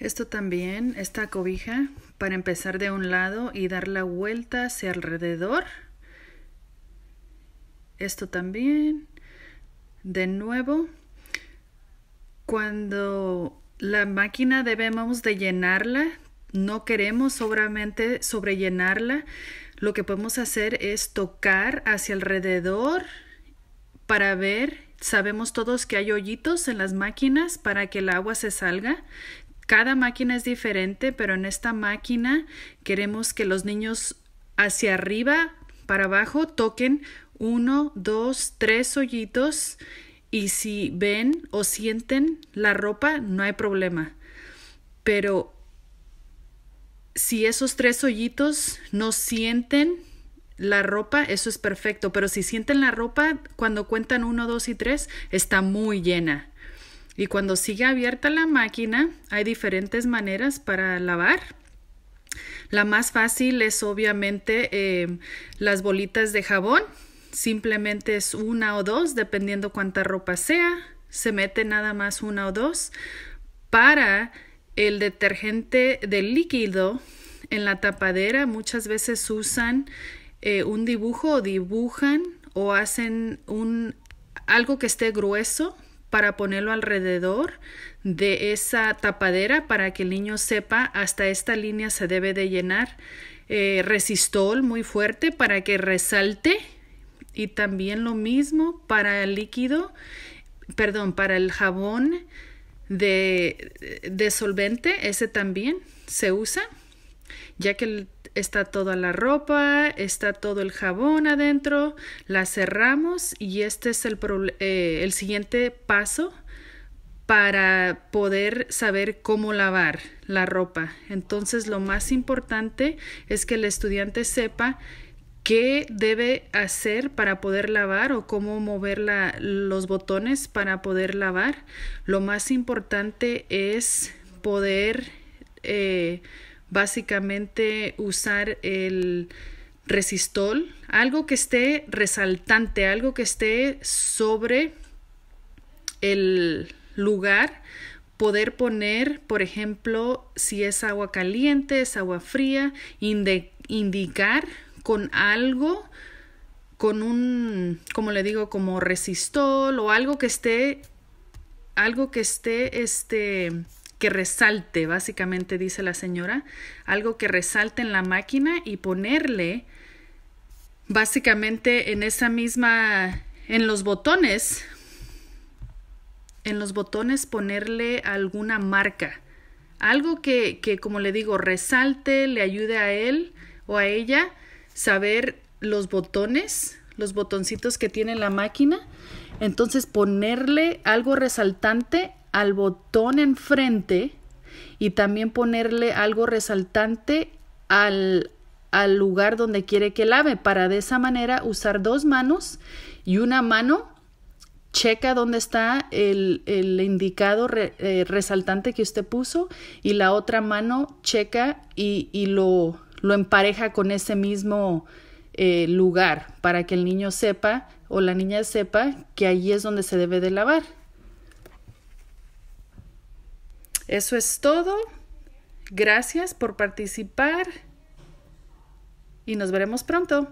Esto también, esta cobija, para empezar de un lado y dar la vuelta hacia alrededor. Esto también. De nuevo, cuando la máquina debemos de llenarla, no queremos solamente sobrellenarla, lo que podemos hacer es tocar hacia alrededor para ver Sabemos todos que hay hoyitos en las máquinas para que el agua se salga. Cada máquina es diferente, pero en esta máquina queremos que los niños hacia arriba, para abajo, toquen uno, dos, tres hoyitos y si ven o sienten la ropa, no hay problema. Pero si esos tres hoyitos no sienten la ropa, eso es perfecto. Pero si sienten la ropa, cuando cuentan uno, dos y tres, está muy llena. Y cuando sigue abierta la máquina, hay diferentes maneras para lavar. La más fácil es obviamente eh, las bolitas de jabón. Simplemente es una o dos, dependiendo cuánta ropa sea. Se mete nada más una o dos. Para el detergente del líquido, en la tapadera muchas veces usan eh, un dibujo o dibujan o hacen un, algo que esté grueso para ponerlo alrededor de esa tapadera para que el niño sepa hasta esta línea se debe de llenar. Eh, resistol muy fuerte para que resalte y también lo mismo para el líquido, perdón, para el jabón de, de solvente, ese también se usa, ya que el está toda la ropa, está todo el jabón adentro, la cerramos y este es el, eh, el siguiente paso para poder saber cómo lavar la ropa. Entonces lo más importante es que el estudiante sepa qué debe hacer para poder lavar o cómo mover la, los botones para poder lavar. Lo más importante es poder eh, básicamente usar el resistol, algo que esté resaltante, algo que esté sobre el lugar, poder poner, por ejemplo, si es agua caliente, es agua fría, indicar con algo, con un, como le digo, como resistol o algo que esté, algo que esté, este, que resalte, básicamente dice la señora, algo que resalte en la máquina y ponerle básicamente en esa misma, en los botones, en los botones ponerle alguna marca, algo que, como le digo, resalte, le ayude a él o a ella saber los botones, los botoncitos que tiene la máquina. Entonces ponerle algo resaltante al botón enfrente y también ponerle algo resaltante al, al lugar donde quiere que lave para de esa manera usar dos manos y una mano checa dónde está el, indicado eh, resaltante que usted puso y la otra mano checa y, lo, lo, empareja con ese mismo eh, lugar para que el niño sepa o la niña sepa que allí es donde se debe de lavar. Eso es todo. Gracias por participar y nos veremos pronto.